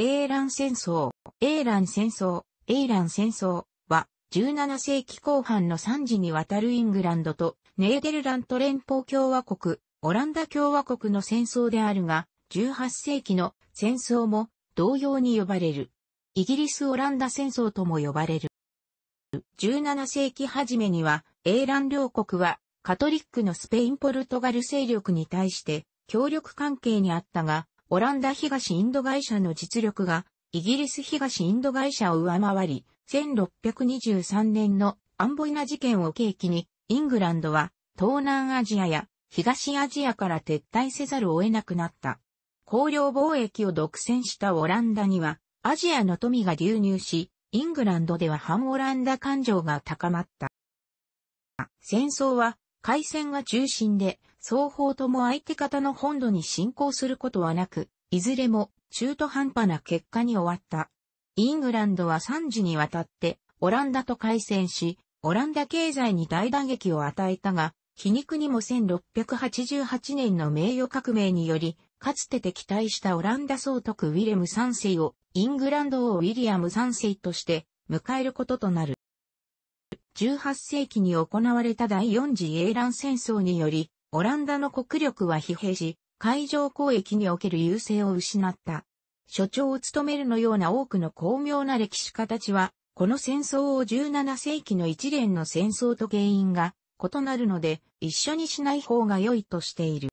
エーラン戦争、エーラン戦争、エーラン戦争は、17世紀後半の3時にわたるイングランドとネーデルラント連邦共和国、オランダ共和国の戦争であるが、18世紀の戦争も同様に呼ばれる。イギリス・オランダ戦争とも呼ばれる。17世紀初めには、英蘭両国は、カトリックのスペイン・ポルトガル勢力に対して、協力関係にあったが、オランダ東インド会社の実力が、イギリス東インド会社を上回り、1623年のアンボイナ事件を契機に、イングランドは東南アジアや東アジアから撤退せざるを得なくなった。公領貿易を独占したオランダには、アジアの富が流入し、イングランドでは反オランダ感情が高まった。戦争は海戦が中心で双方とも相手方の本土に侵攻することはなく、いずれも中途半端な結果に終わった。イングランドは3時にわたってオランダと開戦し、オランダ経済に大打撃を与えたが、皮肉にも1688年の名誉革命により、かつて敵対したオランダ総督ウィレム3世をイングランド王ウィリアム3世として迎えることとなる。18世紀に行われた第4次英蘭戦争により、オランダの国力は疲弊し、海上交易における優勢を失った。所長を務めるのような多くの巧妙な歴史家たちは、この戦争を17世紀の一連の戦争と原因が異なるので、一緒にしない方が良いとしている。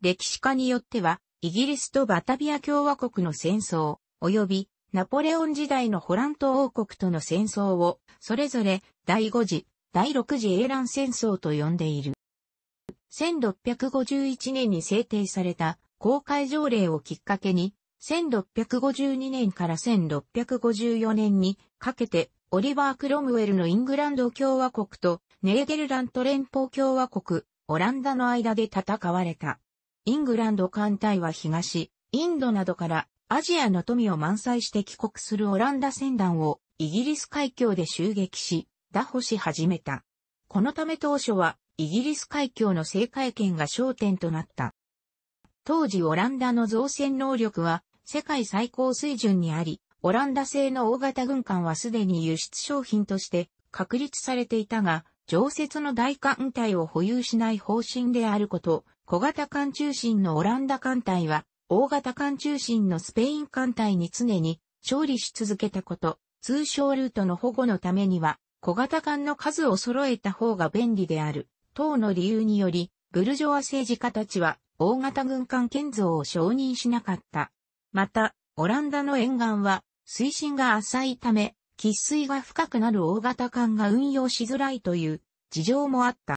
歴史家によっては、イギリスとバタビア共和国の戦争、及びナポレオン時代のホラント王国との戦争を、それぞれ第5次、第6次英ン戦争と呼んでいる。1651年に制定された公開条例をきっかけに、1652年から1654年にかけて、オリバー・クロムウェルのイングランド共和国とネーデルラント連邦共和国、オランダの間で戦われた。イングランド艦隊は東、インドなどからアジアの富を満載して帰国するオランダ船団をイギリス海峡で襲撃し、打捕し始めた。このため当初はイギリス海峡の政界権が焦点となった。当時オランダの造船能力は世界最高水準にあり、オランダ製の大型軍艦はすでに輸出商品として確立されていたが、常設の大艦隊を保有しない方針であること、小型艦中心のオランダ艦隊は、大型艦中心のスペイン艦隊に常に勝利し続けたこと、通称ルートの保護のためには、小型艦の数を揃えた方が便利である等の理由により、ブルジョア政治家たちは大型軍艦建造を承認しなかった。また、オランダの沿岸は水深が浅いため、喫水が深くなる大型艦が運用しづらいという事情もあった。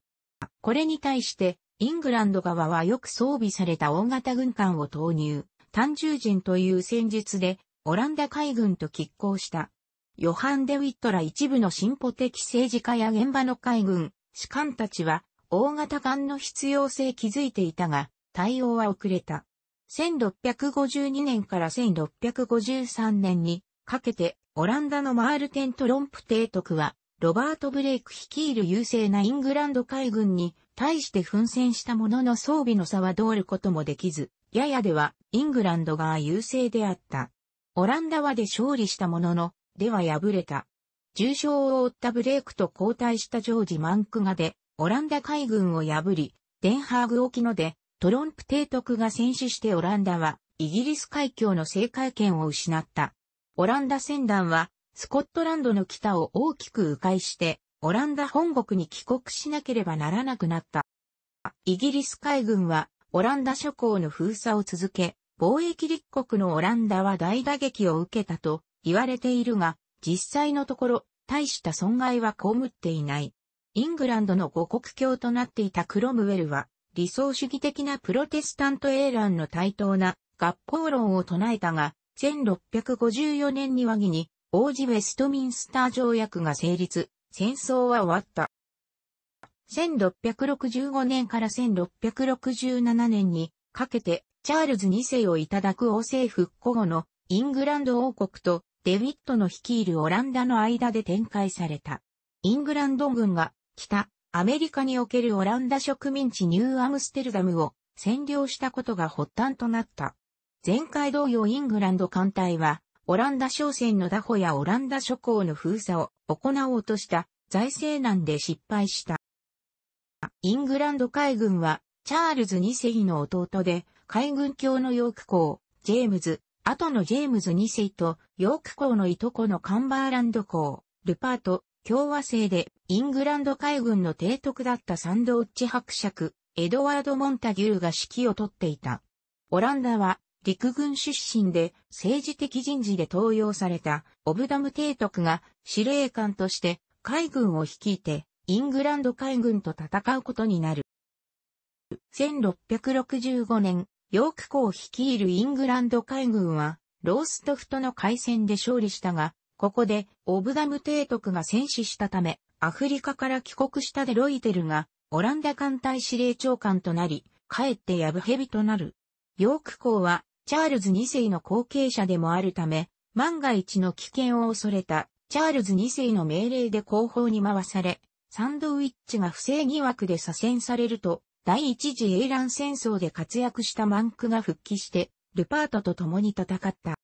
これに対して、イングランド側はよく装備された大型軍艦を投入、単獣人という戦術で、オランダ海軍と拮抗した。ヨハン・デ・ウィットら一部の進歩的政治家や現場の海軍、士官たちは大型艦の必要性気づいていたが、対応は遅れた。1652年から1653年にかけてオランダのマールテントロンプ提督はロバート・ブレイク率いる優勢なイングランド海軍に対して奮戦したものの装備の差は通ることもできず、ややではイングランドが優勢であった。オランダはで勝利したものの、では敗れた。重傷を負ったブレイクと交代したジョージ・マンクガで、オランダ海軍を破り、デンハーグ沖ので、トロンプ提督が戦死してオランダは、イギリス海峡の制海権を失った。オランダ船団は、スコットランドの北を大きく迂回して、オランダ本国に帰国しなければならなくなった。イギリス海軍は、オランダ諸港の封鎖を続け、貿易立国のオランダは大打撃を受けたと言われているが、実際のところ、大した損害は被っていない。イングランドの五国教となっていたクロムウェルは、理想主義的なプロテスタント英乱の対等な合法論を唱えたが、1654年に和議に、王子ウェストミンスター条約が成立、戦争は終わった。1665年から1667年にかけて、チャールズ2世をいただく王政復古後のイングランド王国とデビットの率いるオランダの間で展開された。イングランド軍が北アメリカにおけるオランダ植民地ニューアムステルダムを占領したことが発端となった。前回同様イングランド艦隊はオランダ商船の打歩やオランダ諸港の封鎖を行おうとした財政難で失敗した。イングランド海軍はチャールズ2世の弟で海軍卿のヨーク校、ジェームズ、後のジェームズ2世と、ヨーク校のいとこのカンバーランド校、ルパート、共和制で、イングランド海軍の提督だったサンドウッチ伯爵、エドワード・モンタギューが指揮をとっていた。オランダは、陸軍出身で政治的人事で登用されたオブダム提督が司令官として海軍を率いてイングランド海軍と戦うことになる。1665年ヨークを率いるイングランド海軍は、ローストフトの海戦で勝利したが、ここでオブダム提督が戦死したため、アフリカから帰国したデロイテルが、オランダ艦隊司令長官となり、かえってヤブヘビとなる。ヨーク港は、チャールズ2世の後継者でもあるため、万が一の危険を恐れた、チャールズ2世の命令で後方に回され、サンドウィッチが不正疑惑で左遷されると、第一次英乱戦争で活躍したマンクが復帰して、ルパートと共に戦った。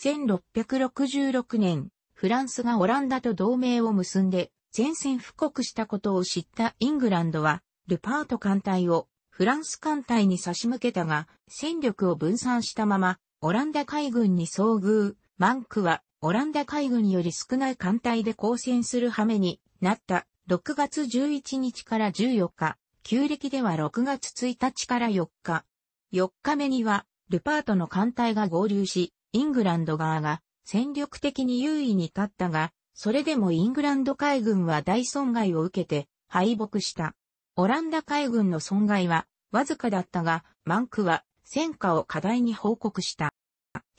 1666年、フランスがオランダと同盟を結んで、前線布告したことを知ったイングランドは、ルパート艦隊をフランス艦隊に差し向けたが、戦力を分散したまま、オランダ海軍に遭遇。マンクは、オランダ海軍より少ない艦隊で交戦する羽目になった。6月11日から14日、旧暦では6月1日から4日。4日目には、ルパートの艦隊が合流し、イングランド側が戦力的に優位に立ったが、それでもイングランド海軍は大損害を受けて敗北した。オランダ海軍の損害はわずかだったが、マンクは戦果を課題に報告した。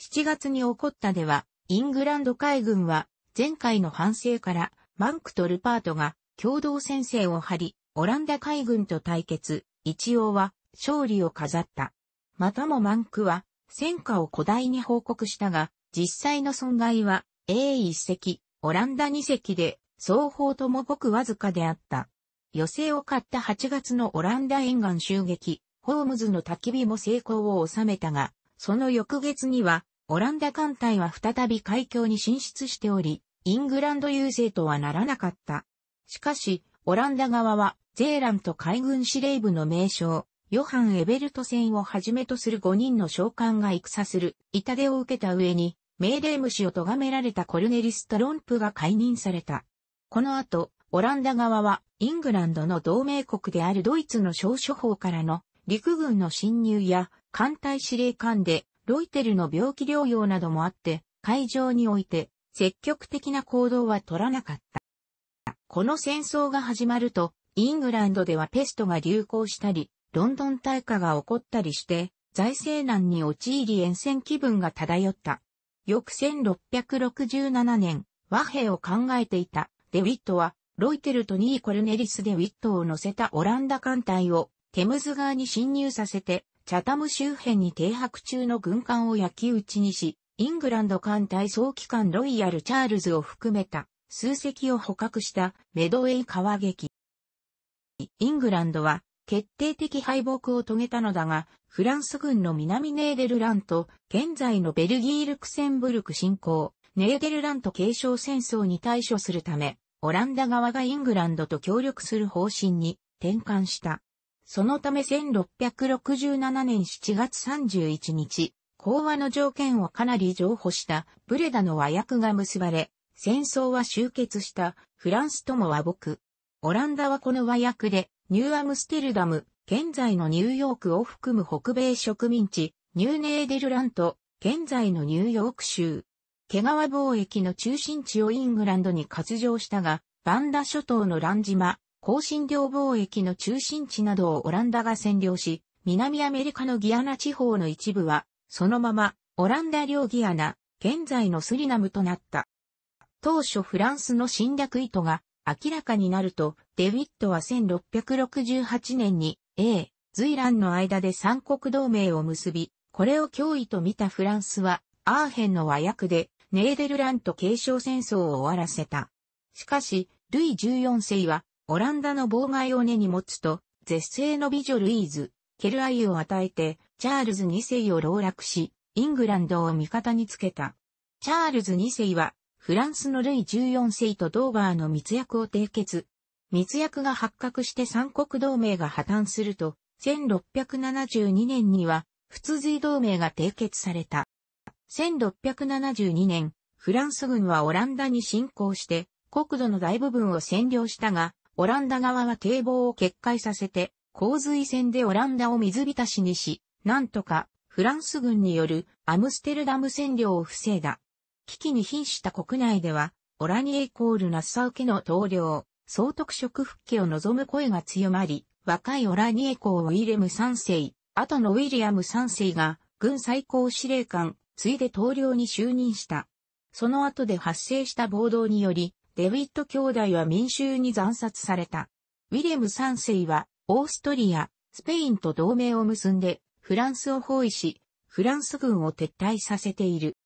7月に起こったでは、イングランド海軍は前回の反省からマンクとルパートが共同戦線を張り、オランダ海軍と対決、一応は勝利を飾った。またもマンクは戦果を古代に報告したが、実際の損害は A1 隻、オランダ2隻で双方ともごくわずかであった。余勢を買った8月のオランダ沿岸襲撃、ホームズの焚き火も成功を収めたが、その翌月には、オランダ艦隊は再び海峡に進出しており、イングランド優勢とはならなかった。しかし、オランダ側は、ゼーランと海軍司令部の名称、ヨハン・エベルト戦をはじめとする5人の召喚が戦する、痛手を受けた上に、命令虫を咎められたコルネリス・トロンプが解任された。この後、オランダ側は、イングランドの同盟国であるドイツの小処方からの陸軍の侵入や艦隊司令官でロイテルの病気療養などもあって、会場において積極的な行動は取らなかった。この戦争が始まると、イングランドではペストが流行したり、ロンドン大火が起こったりして、財政難に陥り沿線気分が漂った。翌1667年、和平を考えていたデウィットは、ロイテルとニー・コルネリス・デウィットを乗せたオランダ艦隊をテムズ川に侵入させて、チャタム周辺に停泊中の軍艦を焼き討ちにし、イングランド艦隊総機関ロイヤル・チャールズを含めた数隻を捕獲したメドウェイ川劇。イングランドは決定的敗北を遂げたのだが、フランス軍の南ネーデルラント、現在のベルギールクセンブルク侵攻、ネーデルラント継承戦争に対処するため、オランダ側がイングランドと協力する方針に転換した。そのため1667年7月31日、講和の条件をかなり譲歩したブレダの和訳が結ばれ、戦争は終結した、フランスとも和睦。オランダはこの和訳で、ニューアムステルダム、現在のニューヨークを含む北米植民地、ニューネーデルラント、現在のニューヨーク州。毛皮貿易の中心地をイングランドに割譲したが、バンダ諸島のラン島、香辛料貿易の中心地などをオランダが占領し、南アメリカのギアナ地方の一部は、そのまま、オランダ領ギアナ、現在のスリナムとなった。当初フランスの侵略意図が明らかになると、デビットは1668年に、イラ蘭の間で三国同盟を結び、これを脅威と見たフランスは、アーヘンの和訳で、ネーデルランと継承戦争を終わらせた。しかし、ルイ14世は、オランダの妨害を根に持つと、絶世の美女ルイーズ、ケルアイを与えて、チャールズ2世を牢絡し、イングランドを味方につけた。チャールズ2世は、フランスのルイ14世とドーバーの密約を締結。密約が発覚して三国同盟が破綻すると、1672年には、仏随同盟が締結された。1672年、フランス軍はオランダに侵攻して、国土の大部分を占領したが、オランダ側は堤防を決壊させて、洪水船でオランダを水浸しにし、なんとかフランス軍によるアムステルダム占領を防いだ。危機に瀕した国内では、オラニエイコールナッサウ家の統領、総督職復帰を望む声が強まり、若いオラニエ公ウィレム3世、後のウィリアム3世が、軍最高司令官、ついで統領に就任した。その後で発生した暴動により、デウィット兄弟は民衆に惨殺された。ウィレム3世は、オーストリア、スペインと同盟を結んで、フランスを包囲し、フランス軍を撤退させている。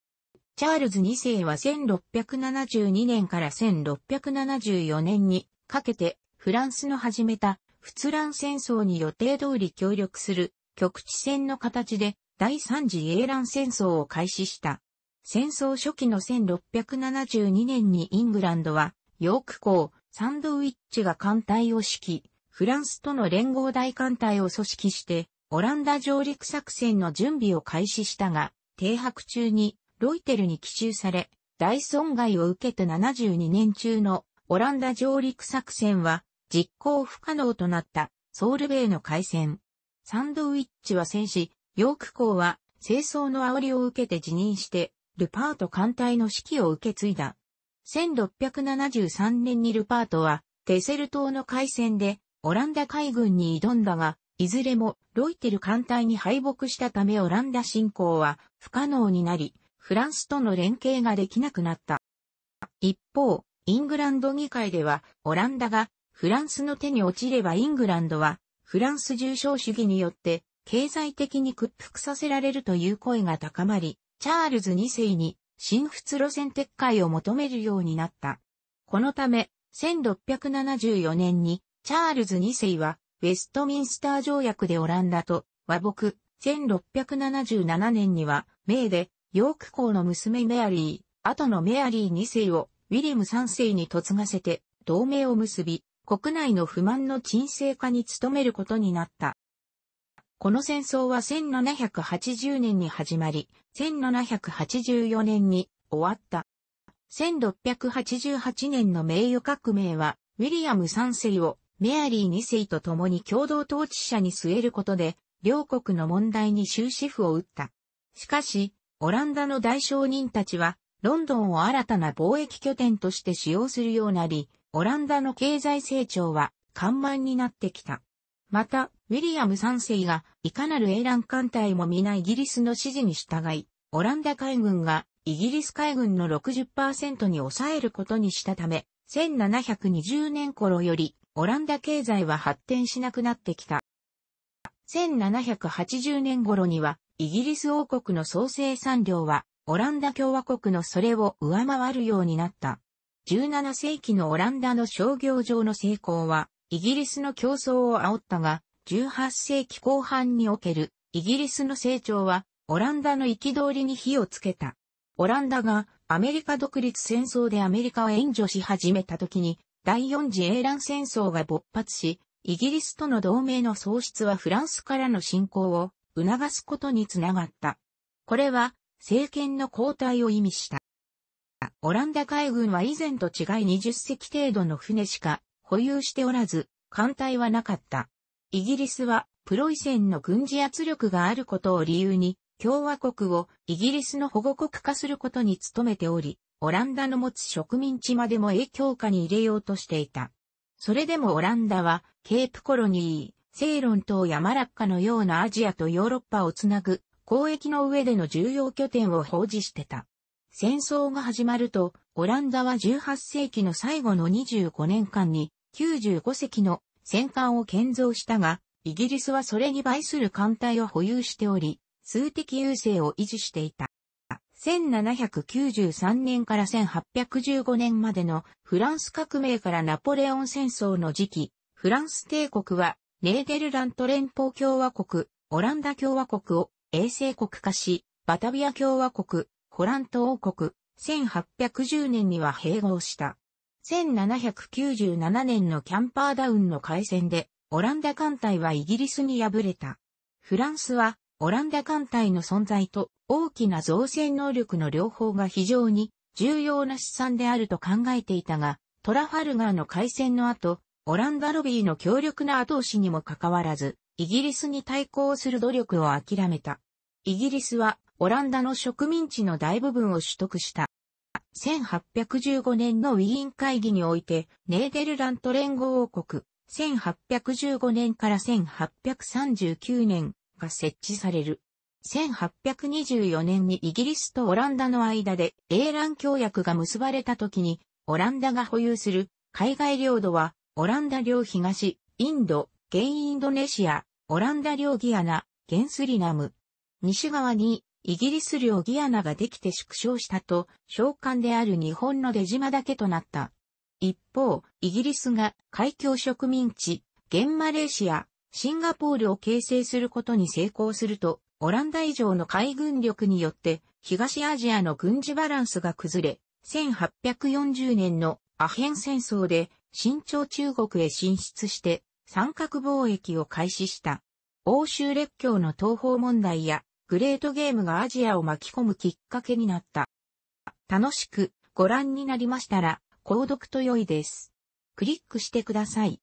チャールズ2世は1672年から1674年にかけてフランスの始めた仏蘭戦争に予定通り協力する局地戦の形で第三次英蘭戦争を開始した。戦争初期の1672年にイングランドはヨーク港サンドウィッチが艦隊を指揮、フランスとの連合大艦隊を組織してオランダ上陸作戦の準備を開始したが、停泊中にロイテルに奇襲され、大損害を受けて72年中のオランダ上陸作戦は実行不可能となったソウルベイの海戦。サンドウィッチは戦死、ヨーク港は清掃の煽りを受けて辞任して、ルパート艦隊の指揮を受け継いだ。1673年にルパートはテセル島の海戦でオランダ海軍に挑んだが、いずれもロイテル艦隊に敗北したためオランダ侵攻は不可能になり、フランスとの連携ができなくなった。一方、イングランド議会では、オランダがフランスの手に落ちればイングランドは、フランス重商主義によって、経済的に屈服させられるという声が高まり、チャールズ2世に、新仏路線撤回を求めるようになった。このため、1674年に、チャールズ2世は、ウェストミンスター条約でオランダと和睦、1677年には、名でヨーク公の娘メアリー、後のメアリー2世をウィリアム3世に嫁がせて同盟を結び、国内の不満の沈静化に努めることになった。この戦争は1780年に始まり、1784年に終わった。1688年の名誉革命は、ウィリアム3世をメアリー2世と共に共同統治者に据えることで、両国の問題に終止符を打った。しかし、オランダの大商人たちは、ロンドンを新たな貿易拠点として使用するようなり、オランダの経済成長は、緩慢になってきた。また、ウィリアム3世が、いかなる英蘭艦隊も皆イギリスの指示に従い、オランダ海軍が、イギリス海軍の60%に抑えることにしたため、1720年頃より、オランダ経済は発展しなくなってきた。1780年頃には、イギリス王国の総生産量は、オランダ共和国のそれを上回るようになった。17世紀のオランダの商業上の成功は、イギリスの競争を煽ったが、18世紀後半におけるイギリスの成長は、オランダの憤りに火をつけた。オランダがアメリカ独立戦争でアメリカを援助し始めた時に、第四次英乱戦争が勃発し、イギリスとの同盟の喪失はフランスからの侵攻を促すことにつながった。これは政権の交代を意味した。オランダ海軍は以前と違い20隻程度の船しか保有しておらず、艦隊はなかった。イギリスはプロイセンの軍事圧力があることを理由に、共和国をイギリスの保護国化することに努めており、オランダの持つ植民地までも影響下に入れようとしていた。それでもオランダは、ケープコロニー、セイロン島やマラッカのようなアジアとヨーロッパをつなぐ交易の上での重要拠点を保持してた。戦争が始まると、オランダは18世紀の最後の25年間に95隻の戦艦を建造したが、イギリスはそれに倍する艦隊を保有しており、数的優勢を維持していた。1793年から1815年までのフランス革命からナポレオン戦争の時期、フランス帝国はネーデルラント連邦共和国、オランダ共和国を衛星国化し、バタビア共和国、ホラント王国、1810年には併合した。1797年のキャンパーダウンの海戦で、オランダ艦隊はイギリスに敗れた。フランスは、オランダ艦隊の存在と大きな造船能力の両方が非常に重要な資産であると考えていたが、トラファルガーの海戦の後、オランダロビーの強力な後押しにもかかわらず、イギリスに対抗する努力を諦めた。イギリスはオランダの植民地の大部分を取得した。1815年のウィーン会議において、ネーデルラント連合王国、1815年から1839年が設置される。1824年にイギリスとオランダの間で英蘭協約が結ばれた時に、オランダが保有する海外領土はオランダ領東、インド、ゲインドネシア、オランダ領ギアナ、ンスリナム。西側に、イギリス領ギアナができて縮小したと、召喚である日本の出島だけとなった。一方、イギリスが海峡植民地、現マレーシア、シンガポールを形成することに成功すると、オランダ以上の海軍力によって、東アジアの軍事バランスが崩れ、1840年のアヘン戦争で新朝中国へ進出して三角貿易を開始した。欧州列強の東方問題やグレートゲームがアジアを巻き込むきっかけになった。楽しくご覧になりましたら、購読と良いです。クリックしてください。